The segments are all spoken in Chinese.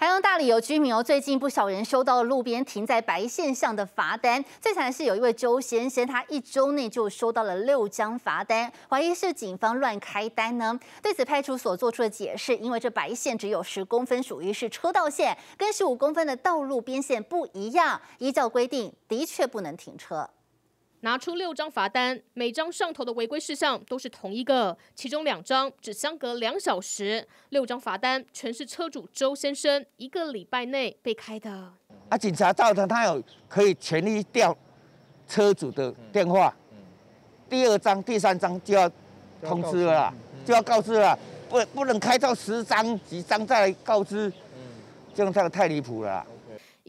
台南大理有居民哦，最近不少人收到了路边停在白线上的罚单。最惨的是有一位周先生，他一周内就收到了六张罚单，怀疑是警方乱开单呢。对此，派出所做出了解释，因为这白线只有十公分，属于是车道线，跟十五公分的道路边线不一样，依照规定的确不能停车。拿出六张罚单，每张上头的违规事项都是同一个，其中两张只相隔两小时，六张罚单全是车主周先生一个礼拜内被开的。啊，警察到的，他有可以全力调车主的电话。第二张、第三张就要通知了，就要告知了，不不能开到十张、几张再来告知，这样太太离谱了。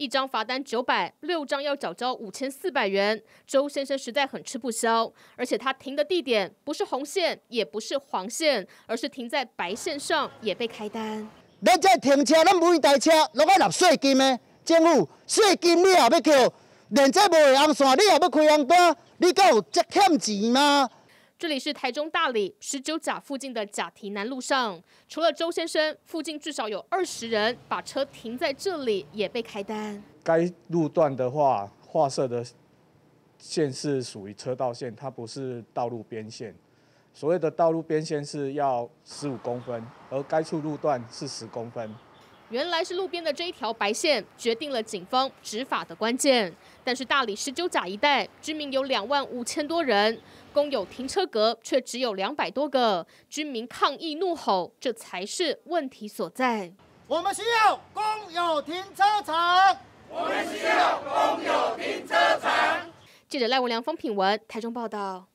一张罚单九百，六张要缴交五千四百元。周先生实在很吃不消，而且他停的地点不是红线，也不是黄线，而是停在白线上，也被开单。恁这停车，恁每台车落来立税金的，政府税金你也要叫，连这无的红线你也要开红单，你敢有这欠钱吗？这里是台中大理十九甲附近的甲堤南路上，除了周先生，附近至少有二十人把车停在这里，也被开单。该路段的话，画设的线是属于车道线，它不是道路边线。所谓的道路边线是要十五公分，而该处路段是十公分。原来是路边的这一条白线，决定了警方执法的关键。但是大理十九甲一带居民有两万五千多人，公有停车格却只有两百多个，居民抗议怒吼，这才是问题所在。我们需要公有停车场，我们需要公有停车场。记者赖文良、方品文，台中报道。